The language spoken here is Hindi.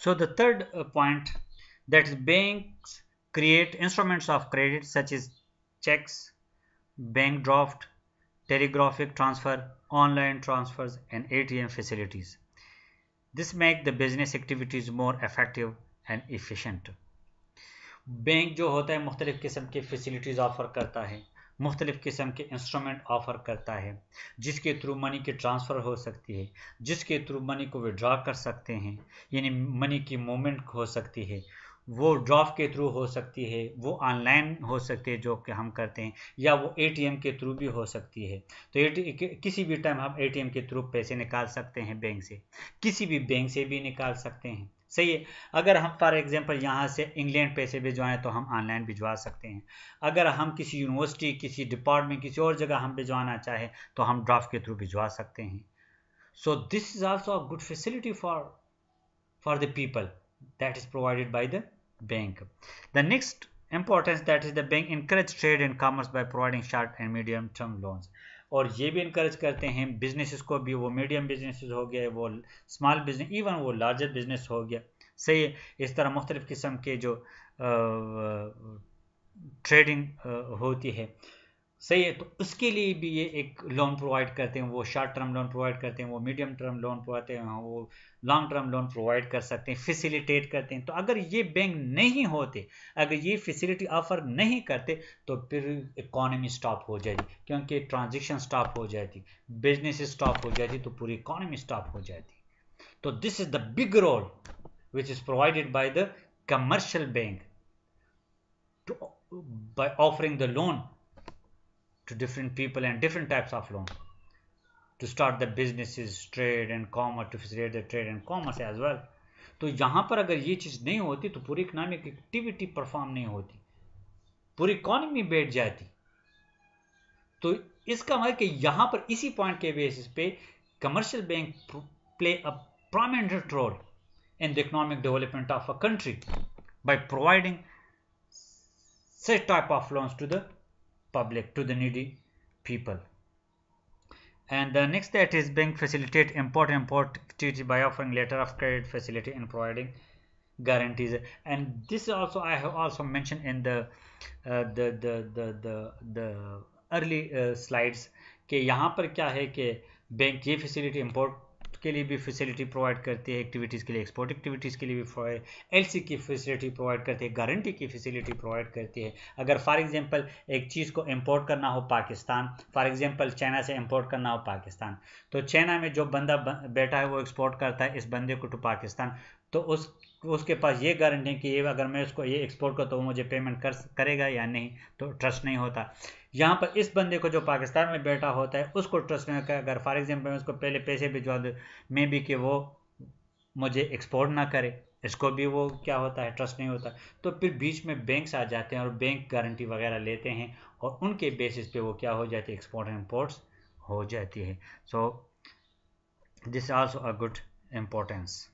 So the third uh, point that is banks create instruments of credit such as checks, bank draft, telegraphic transfer, online transfers and ATM facilities. This makes the business activities more effective and efficient. Bank जो होता है facilities offer की फैसिलिटीज़ करता है मुख्तलिफ़ किस्म के इंस्ट्रूमेंट ऑफर करता है जिसके थ्रू मनी की ट्रांसफ़र हो सकती है जिसके थ्रू मनी को विड्रॉ कर सकते हैं यानी मनी की मूवमेंट हो सकती है वो ड्राफ्ट के थ्रू हो सकती है वो ऑनलाइन हो सकती है जो कि हम करते हैं या वो एटीएम के थ्रू भी हो सकती है तो ए किसी भी टाइम हम एटीएम के थ्रू पैसे निकाल सकते हैं बैंक से किसी भी बैंक से भी निकाल सकते हैं सही है अगर हम फॉर एग्जांपल यहाँ से इंग्लैंड पैसे भिजवाएं तो हम ऑनलाइन भिजवा सकते हैं अगर हम किसी यूनिवर्सिटी किसी डिपार्टमेंट किसी और जगह हम भिजवाना चाहें तो हम ड्राफ्ट के थ्रू भिजवा सकते हैं so this is also a good facility for for the people that is provided by the bank. The next importance that is the bank encourage trade and commerce by providing short and medium term loans. और ये भी इंकरेज करते हैं बिजनेसिस को भी वो मीडियम बिजनेस हो गया वो स्मॉल बिजनेस इवन वो लार्जर बिजनेस हो गया सही है इस तरह मुख्तलिफ़ किस्म के जो ट्रेडिंग होती है सही है तो उसके लिए भी ये एक लोन प्रोवाइड करते हैं वो शॉर्ट टर्म लोन प्रोवाइड करते हैं वो मीडियम टर्म लोन करते हैं वो लॉन्ग टर्म लोन प्रोवाइड कर सकते हैं फैसिलिटेट करते हैं तो अगर ये बैंक नहीं होते अगर ये फैसिलिटी ऑफर नहीं करते तो फिर इकॉनमी स्टॉप हो जाएगी क्योंकि ट्रांजेक्शन स्टॉप हो जाती बिजनेस स्टॉप हो जाती तो पूरी इकॉनमी स्टॉप हो जाती तो this is the big role which is provided by the commercial bank by offering the loan to different people and different types of loan to start the businesses trade and commerce to facilitate the trade and commerce as well तो यहां पर अगर ये चीज नहीं होती तो पूरी इकोनॉमिक एक्टिविटी परफॉर्म नहीं होती पूरी इकोनॉमी बैठ जाती तो इसका मतलब कि यहां पर इसी पॉइंट के बेसिस पे commercial bank play a prominent role in the economic development of a country by providing such type of loans to the public to the needy people and the next that is bank facilitate import import activity by offering letter of credit facility and providing guarantees and this also i have also mentioned in the uh, the, the the the the early uh, यहाँ पर क्या है कि ये के लिए भी फैसिलिटी प्रोवाइड करती है एक्टिविटीज़ के लिए एक्सपोर्ट एक्टिविटीज़ के लिए भी प्रोवाइड एल की फैसिलिटी प्रोवाइड करती है गारंटी की फैसिलिटी प्रोवाइड करती है अगर फॉर एग्जाम्पल एक चीज़ को इम्पोर्ट करना हो पाकिस्तान फॉर एग्जाम्पल चाइना से इम्पोर्ट करना हो पाकिस्तान तो चाइना में जो बंदा बैठा है वो एक्सपोर्ट करता है इस बंदे को टू पाकिस्तान तो उस उसके पास ये गारंटी है कि ये अगर मैं उसको ये एक्सपोर्ट करता तो वो मुझे पेमेंट कर करेगा या नहीं तो ट्रस्ट नहीं होता यहाँ पर इस बंदे को जो पाकिस्तान में बैठा होता है उसको ट्रस्ट नहीं होता अगर फॉर एग्जाम्पल मैं उसको पहले पैसे भिजवा दूँ मे भी कि वो मुझे एक्सपोर्ट ना करे इसको भी वो क्या होता है ट्रस्ट नहीं होता तो फिर बीच में बैंक्स आ जाते हैं और बैंक गारंटी वगैरह लेते हैं और उनके बेसिस पे वो क्या हो जाती है एक्सपोर्ट एंड इम्पोर्ट्स हो जाती है so this also a good importance